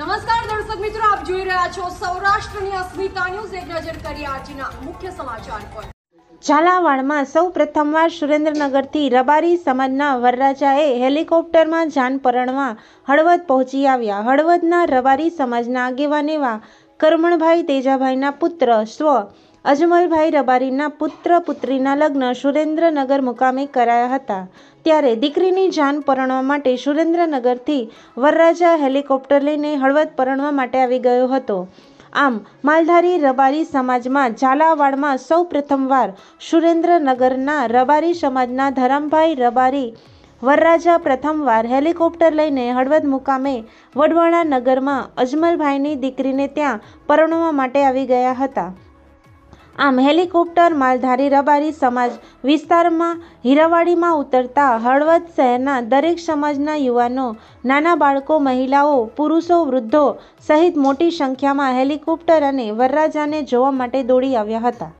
નમસ્કાર દર્શક મિત્રો આપ જોઈ રહ્યા છો સૌરાષ્ટ્રની અસ્મિતા ન્યૂઝ એક નજર કરી આજના મુખ્ય સમાચાર પર ઝાલાવાડમાં સૌ પ્રથમવાર સુરેન્દ્રનગરથી રબારી સમાજના વરરાજાએ હેલિકોપ્ટરમાં જાન પરણવા હળવદ પહોંચી આવ્યા હળવદના રબારી સમાજના આગેવાન એવા કરમણભાઈ તેજાભાઈના પુત્ર સ્વ અજમલભાઈ રબારીના પુત્ર પુત્રીના લગ્ન સુરેન્દ્રનગર મુકામે કરાયા હતા ત્યારે દીકરીની જાન પરણવા માટે સુરેન્દ્રનગરથી વરરાજા હેલિકોપ્ટર લઈને હળવદ પરણવા માટે આવી ગયો હતો આમ માલધારી રબારી સમાજમાં ઝાલાવાડમાં સૌ પ્રથમવાર સુરેન્દ્રનગરના રબારી સમાજના ધરમભાઈ રબારી વરરાજા પ્રથમવાર હેલિકોપ્ટર લઈને હળવદ મુકામે વડવાણા નગરમાં અજમલભાઈની દીકરીને ત્યાં પરણવા માટે આવી ગયા હતા આમ હેલિકોપ્ટર માલધારી રબારી સમાજ વિસ્તારમાં હીરાવાડીમાં ઉતરતા હળવદ શહેરના દરેક સમાજના યુવાનો નાના બાળકો મહિલાઓ પુરુષો વૃદ્ધો સહિત મોટી સંખ્યામાં હેલિકોપ્ટર અને વરરાજાને જોવા માટે દોડી આવ્યા હતા